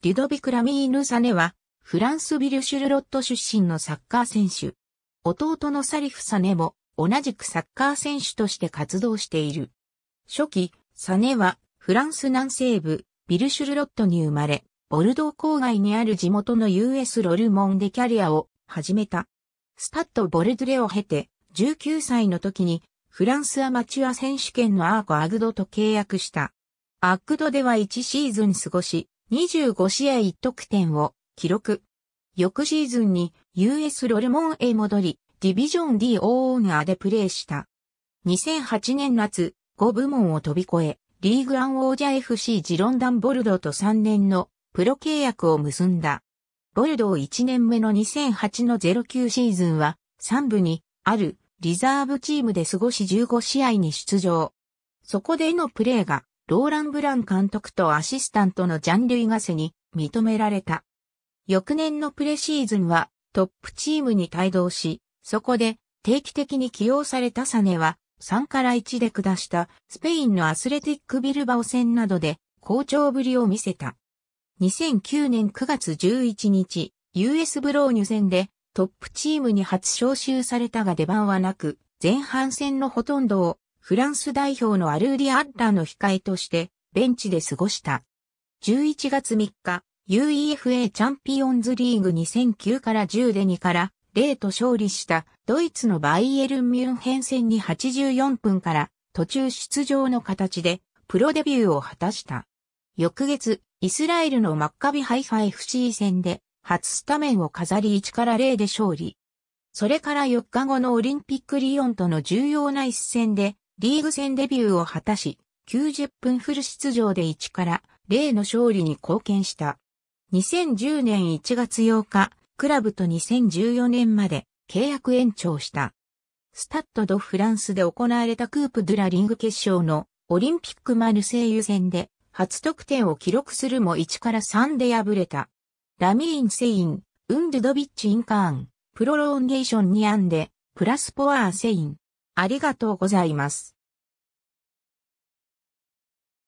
リドビ・クラミーヌ・サネは、フランス・ビルシュルロット出身のサッカー選手。弟のサリフ・サネも、同じくサッカー選手として活動している。初期、サネは、フランス南西部、ビルシュルロットに生まれ、ボルドー郊外にある地元の US ロルモンでキャリアを始めた。スタッド・ボルドレを経て、19歳の時に、フランスアマチュア選手権のアーコ・アグドと契約した。アグドでは1シーズン過ごし、25試合1得点を記録。翌シーズンに US ロルモンへ戻り、ディビジョン D オーナーでプレーした。2008年夏、5部門を飛び越え、リーグラン王者 FC ジロンダンボルドと3年のプロ契約を結んだ。ボルドー1年目の2008の09シーズンは3部にあるリザーブチームで過ごし15試合に出場。そこでのプレーがローラン・ブラン監督とアシスタントのジャン・ルイ・ガセに認められた。翌年のプレシーズンはトップチームに帯同し、そこで定期的に起用されたサネは3から1で下したスペインのアスレティック・ビルバオ戦などで好調ぶりを見せた。2009年9月11日、US ブローニュ戦でトップチームに初招集されたが出番はなく、前半戦のほとんどをフランス代表のアルーリ・アッラの控えとして、ベンチで過ごした。11月3日、UEFA チャンピオンズリーグ2009から10で2から0と勝利したドイツのバイエルン・ミュンヘン戦に84分から途中出場の形でプロデビューを果たした。翌月、イスラエルのマッカビハイファ FC 戦で初スタメンを飾り1から0で勝利。それから4日後のオリンピックリオンとの重要な一戦でリーグ戦デビューを果たし、90分フル出場で1から0の勝利に貢献した。2010年1月8日、クラブと2014年まで契約延長した。スタッド・ド・フランスで行われたクープ・ドゥ・ラ・リング決勝のオリンピックマルセイユ戦で初得点を記録するも1から3で敗れた。ラミーン・セイン、ウンドゥドビッチ・インカーン、プロローンゲーション2ンで、プラスポアー・セイン、ありがとうございます。